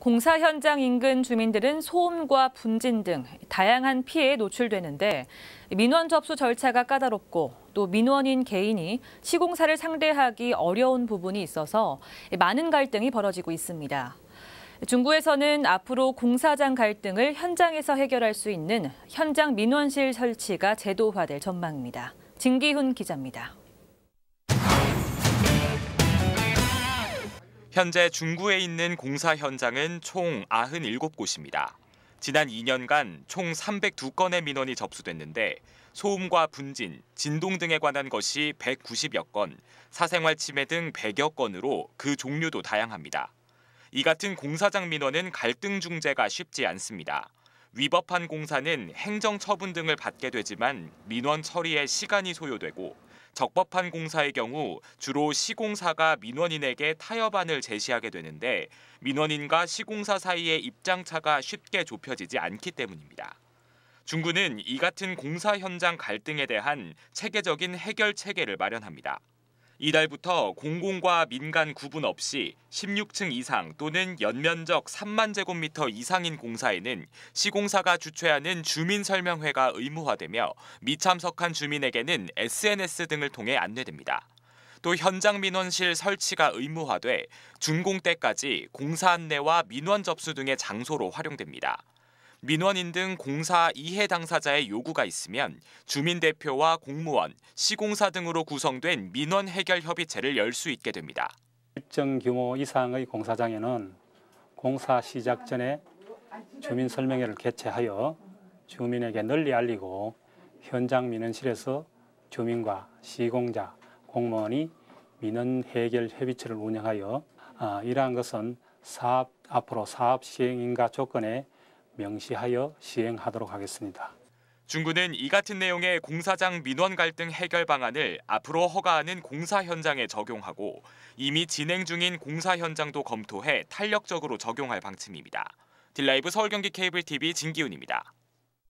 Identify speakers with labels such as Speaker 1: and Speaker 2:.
Speaker 1: 공사 현장 인근 주민들은 소음과 분진 등 다양한 피해에 노출되는데 민원 접수 절차가 까다롭고 또 민원인 개인이 시공사를 상대하기 어려운 부분이 있어서 많은 갈등이 벌어지고 있습니다. 중구에서는 앞으로 공사장 갈등을 현장에서 해결할 수 있는 현장 민원실 설치가 제도화될 전망입니다. 진기훈 기자입니다.
Speaker 2: 현재 중구에 있는 공사 현장은 총 97곳입니다. 지난 2년간 총 302건의 민원이 접수됐는데 소음과 분진, 진동 등에 관한 것이 190여 건, 사생활 침해 등 100여 건으로 그 종류도 다양합니다. 이 같은 공사장 민원은 갈등 중재가 쉽지 않습니다. 위법한 공사는 행정 처분 등을 받게 되지만 민원 처리에 시간이 소요되고 적법한 공사의 경우 주로 시공사가 민원인에게 타협안을 제시하게 되는데 민원인과 시공사 사이의 입장차가 쉽게 좁혀지지 않기 때문입니다. 중구는 이 같은 공사 현장 갈등에 대한 체계적인 해결 체계를 마련합니다. 이달부터 공공과 민간 구분 없이 16층 이상 또는 연면적 3만 제곱미터 이상인 공사에는 시공사가 주최하는 주민 설명회가 의무화되며 미참석한 주민에게는 SNS 등을 통해 안내됩니다. 또 현장 민원실 설치가 의무화돼 준공 때까지 공사 안내와 민원 접수 등의 장소로 활용됩니다. 민원인 등 공사 이해 당사자의 요구가 있으면 주민대표와 공무원, 시공사 등으로 구성된 민원 해결 협의체를 열 수 있게 됩니다.
Speaker 3: 일정 규모 이상의 공사장에는 공사 시작 전에 주민 설명회를 개최하여 주민에게 널리 알리고 현장 민원실에서 주민과 시공자, 공무원이 민원 해결 협의체를 운영하여 아, 이러한 것은 사업 앞으로 사업 시행인가 조건에 명시하여 시행하도록 하겠습니다.
Speaker 2: 중구는 이 같은 내용의 공사장 민원 갈등 해결 방안을 앞으로 허가하는 공사 현장에 적용하고 이미 진행 중인 공사 현장도 검토해 탄력적으로 적용할 방침입니다. 딜라이브 서울경기 케이블 TV 진기훈입니다.